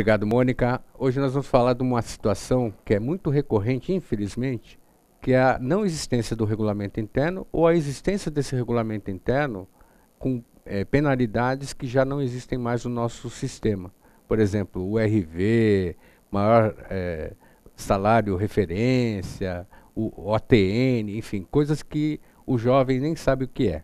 Obrigado, Mônica. Hoje nós vamos falar de uma situação que é muito recorrente, infelizmente, que é a não existência do regulamento interno ou a existência desse regulamento interno com é, penalidades que já não existem mais no nosso sistema. Por exemplo, o RV, maior é, salário referência, o OTN, enfim, coisas que o jovem nem sabe o que é.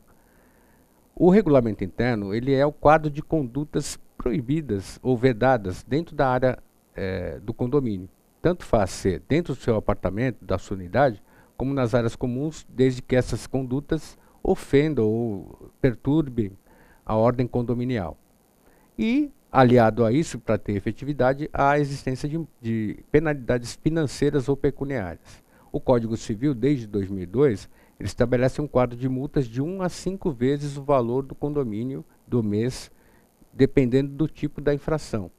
O regulamento interno ele é o quadro de condutas proibidas ou vedadas dentro da área é, do condomínio. Tanto faz ser dentro do seu apartamento, da sua unidade, como nas áreas comuns, desde que essas condutas ofendam ou perturbem a ordem condominial. E, aliado a isso, para ter efetividade, há a existência de, de penalidades financeiras ou pecuniárias. O Código Civil, desde 2002, ele estabelece um quadro de multas de 1 a 5 vezes o valor do condomínio do mês dependendo do tipo da infração.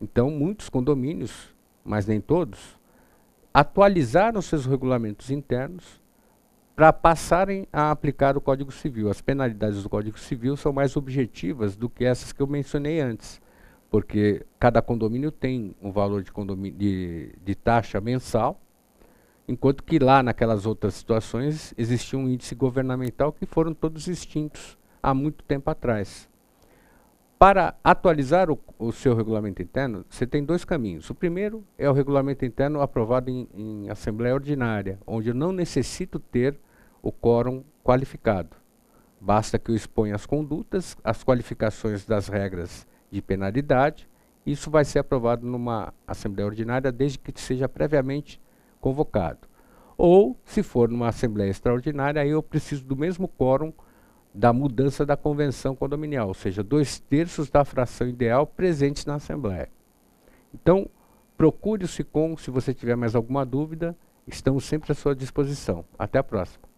Então, muitos condomínios, mas nem todos, atualizaram seus regulamentos internos para passarem a aplicar o Código Civil. As penalidades do Código Civil são mais objetivas do que essas que eu mencionei antes, porque cada condomínio tem um valor de, de, de taxa mensal, enquanto que lá naquelas outras situações existia um índice governamental que foram todos extintos há muito tempo atrás. Para atualizar o, o, seu regulamento interno, você tem dois caminhos. O primeiro é o regulamento interno aprovado em, em Assembleia Ordinária, onde eu não necessito ter o quórum qualificado. Basta que eu exponha as condutas, as qualificações das regras de penalidade. Isso vai ser aprovado numa Assembleia Ordinária, desde que seja previamente convocado. Ou, se for numa Assembleia Extraordinária, aí eu preciso do mesmo quórum da mudança da convenção condominial, ou seja, dois terços da fração ideal presente na Assembleia. Então, procure o SICOM, se você tiver mais alguma dúvida, estamos sempre à sua disposição. Até a próxima.